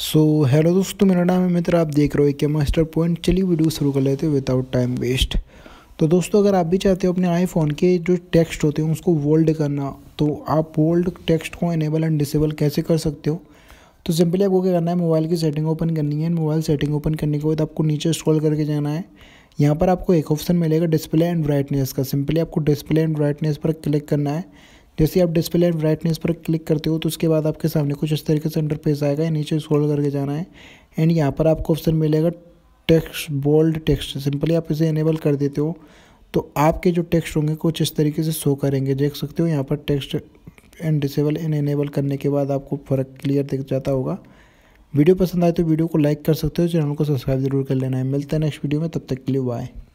सो so, hello दोस्तों मेरा नाम है मित्र आप देख रहे हो एक मास्टर पॉइंट चलिए वीडियो शुरू कर लेते हैं विदाउट टाइम वेस्ट तो दोस्तों अगर आप भी चाहते हो अपने आईफोन के जो टेक्स्ट होते हैं उसको वोल्ड करना तो आप वोल्ड टेक्स्ट को इनेबल एंड डिसेबल कैसे कर सकते हो तो सिंपली आपको क्या करना है मोबाइल की सेटिंग ओपन करनी है मोबाइल सेटिंग ओपन करने के बाद आपको नीचे स्क्रॉल करके जाना है यहाँ पर आपको एक ऑप्शन मिलेगा डिस्प्ले एंड ब्राइटनेस का सिंपली आपको डिस्प्ले एंड ब्राइटनेस पर क्लिक करना है जैसे आप डिस्प्ले एंड ब्राइटनेस पर क्लिक करते हो तो उसके बाद आपके सामने कुछ इस तरीके से अंडर पेज आएगा नीचे स्क्रॉल करके जाना है एंड यहाँ पर आपको ऑप्शन मिलेगा टेक्स्ट बोल्ड टेक्स्ट सिंपली आप इसे इनेबल कर देते हो तो आपके जो टेक्स्ट होंगे कुछ इस तरीके से शो करेंगे देख सकते हो यहाँ पर टेक्स्ट एंड डिसेबल इन इनेबल करने के बाद आपको फ़र्क क्लियर दिख जाता होगा वीडियो पसंद आए तो वीडियो को लाइक कर सकते हो चैनल को सब्सक्राइब जरूर कर लेना है मिलता है नेक्स्ट वीडियो में तब तक के लिए बाय